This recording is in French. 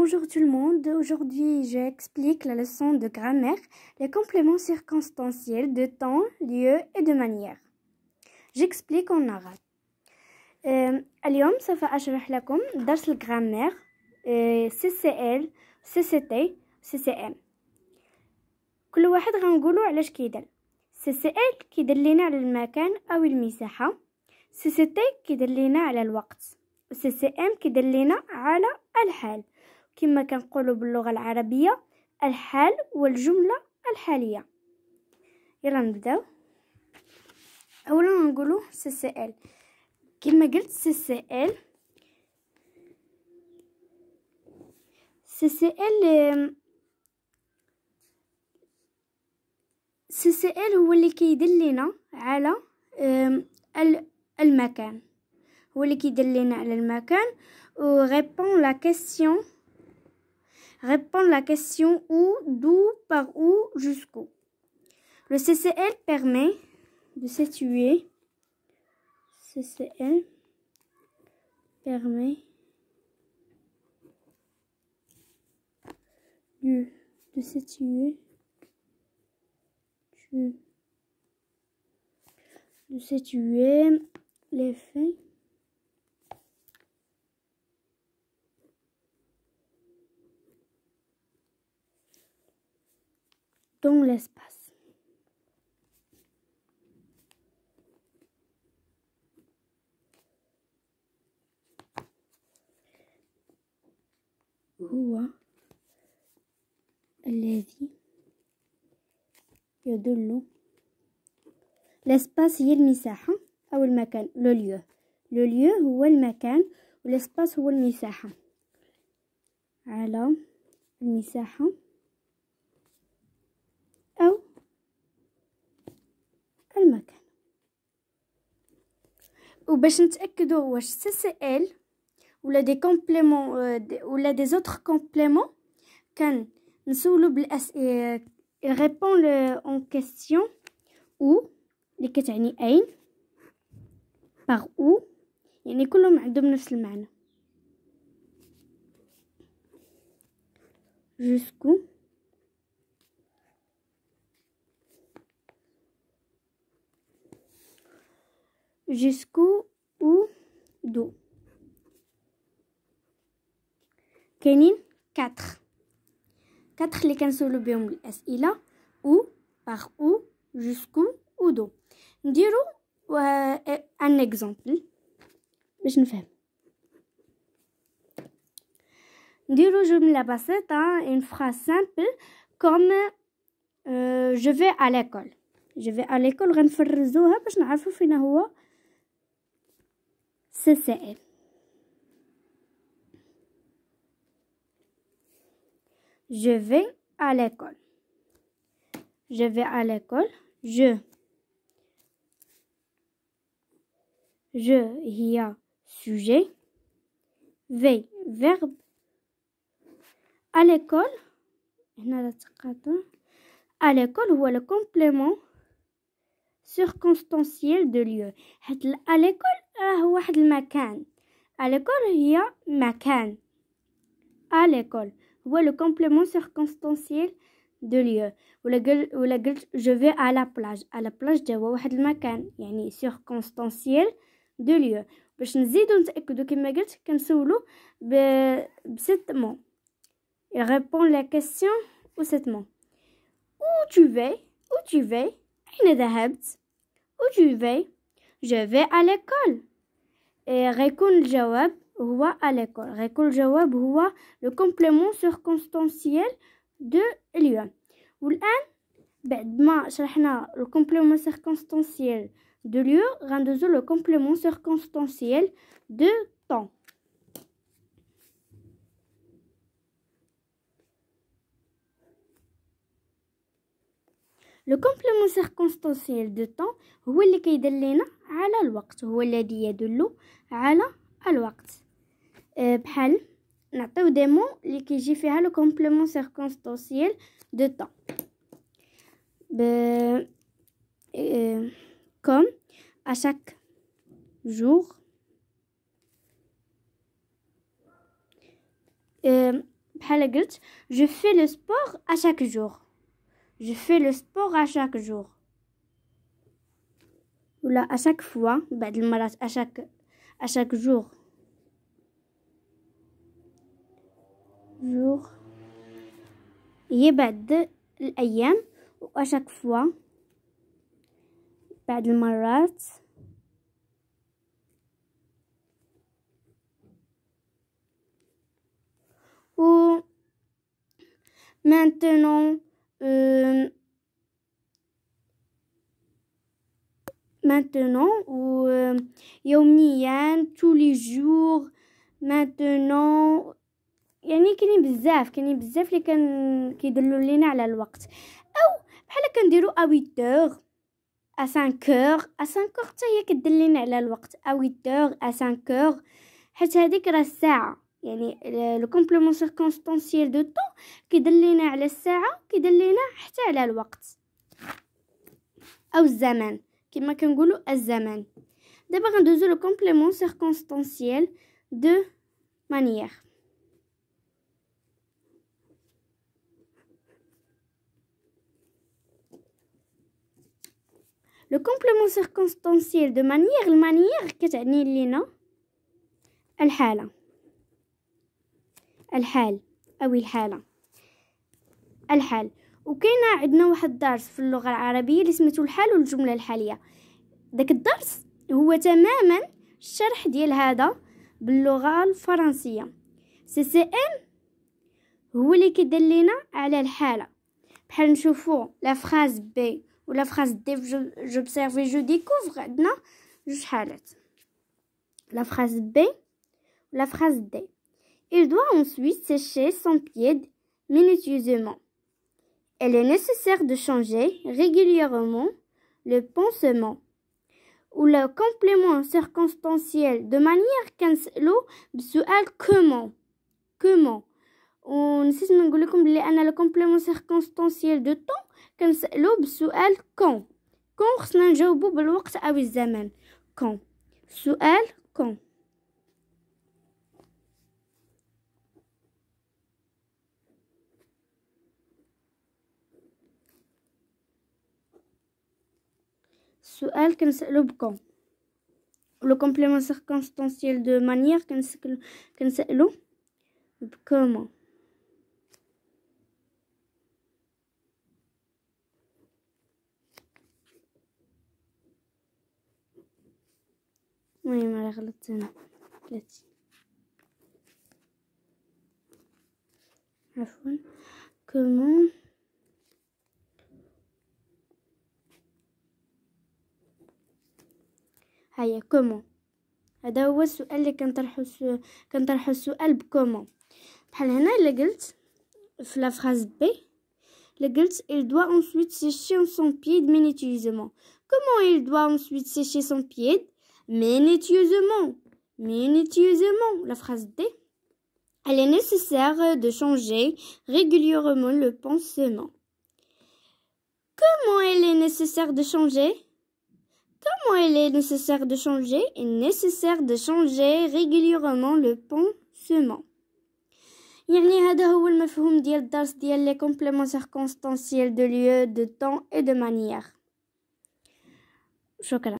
Bonjour tout le monde. Aujourd'hui, j'explique la leçon de grammaire, les compléments circonstanciels de temps, lieu et de manière. J'explique en arabe. Aujourd'hui, je vais vous expliquer la leçon de grammaire, CCL, CCT, CCM. Chaque un, on va dire à quoi il sert. CCL, il nous indique sur le lieu ou la surface. CCT, il nous indique le temps. Et CCM, il nous indique sur l'état. كما كنقولوا باللغه العربيه الحال والجمله الحاليه يلا نبداو اولا نقولوا سي سي ال كما قلت سي سي ال سي سي ال سي سي ال هو اللي كيدل لينا على المكان هو اللي كيدل لينا على المكان و ريبون لا كيسيون répondre la question où, d'où, par où, jusqu'où. Le CCL permet de situer. CCL permet de, de situer de situer les faits l'espace. هو الذي يدل l'espace هي المساحة أو المكان لو lieu لو lieu هو المكان والespace هو المساحة على المساحة المكان وباش نتاكدوا واش سي سي ال ولا دي كومبليمون آه، ولا دي زوتر كومبليمون كان نسولو بالاس ريبون اون كيسيون او اللي كتعني اين باغ او يعني كلهم عندهم نفس المعنى jusqu'où jusqu'où ou d'où. Kenin 4. 4 les cancel le il a ou par où jusqu'où ou d'où. N'dirou euh, un exemple. Je ne fais. Diro je me la passe hein, une phrase simple comme euh, je vais à l'école. Je vais à l'école, je vais à l'école. Je vais à l'école. Je. Je, il y a sujet. V. verbe. À l'école. À l'école, ou le complément circonstanciel de lieu. À l'école, هو واحد المكان الكول هي مكان الكول هو لو كومبليمون سيركونستانسييل دو ليو ولا قلت ولا قلت جو في على بلاج على بلاج دا هو واحد المكان يعني سيركونستانسييل دو ليو باش نزيدو نتاكدو كما قلت كنسولو ب بست مون il répond la question ou cette mot où tu vas où tu vas أين ذهبت où tu vas je vais à l'école et la Jawab, Hua à l'école. Jawab, le complément circonstanciel de Lua. Ou l'un, le complément circonstanciel de lieu rendez le complément circonstanciel de temps. Le complément circonstanciel de temps, c'est ce qui est fait à l'heure. C'est ce qui est fait à l'heure. Nous avons fait un complément circonstanciel de temps. Euh, comme à chaque jour. Euh, je fais le sport à chaque jour. Je fais le sport à chaque jour. Ou là, à chaque fois, bah, à chaque, à chaque jour. Jour. Il y a bah, ou à chaque fois. بعد bah, المرات Ou maintenant maintenant ou يوميا euh, tous les jours maintenant يعني كاينين بزاف كاينين بزاف اللي كان كيدلوا لينا على الوقت او بحال كنديروا اويتور ا 5 اور ا 5 اور حتى هي كدل لينا على الوقت اويتور ا 5 اور حيت هذيك راه الساعه يعني لو كومبليمون سيركونستانسييل دو طون كيدل لينا على الساعه كيدل لينا حتى على الوقت او الزمان Qui m'a fait un peu D'abord, on a le complément circonstanciel de manière. Le complément circonstanciel de manière, la manière, qu'est-ce que tu as dit? Elle est là. Elle oui, elle est là. Elle est là. وكاين عندنا واحد الدرس في اللغه العربيه اللي سميتو الحال والجمله الحاليه داك الدرس هو تماما الشرح ديال هذا باللغه الفرنسيه سي سي ام هو اللي كيدل لينا على الحاله بحال نشوفو لا فراز بي ولا فراز دي جو بسيرفي جو ديكوفر عندنا جوج حالات لا فراز بي ولا فراز دي il doit ensuite sécher son pied minutieusement Il est nécessaire de changer régulièrement le pansement ou le complément circonstanciel de manière qu'un sous soit comment comment on sait pas que le complément circonstanciel de temps qu'un sous elle, quand quand on ah a le quand quand Le complément circonstanciel de manière, qu'est-ce que c'est que l'eau? Comment? Oui, mais elle est là. Elle est Comment? Comment كومون هذا هو السؤال اللي كنطرحو كنطرحو السؤال بكومون بحال هنا الا قلت في لا فراز il doit ensuite sécher son pied minutieusement comment il doit ensuite sécher son pied minutieusement minutieusement la phrase D elle est nécessaire de changer régulièrement le pansement. Comment elle est nécessaire de changer Comment il est nécessaire de changer Il est nécessaire de changer régulièrement le pansement. يعني هذا هو المفهوم ديال الدرس ديال لي كومبليمون سيركونستانسييل دو de دو طون اي دو مانيير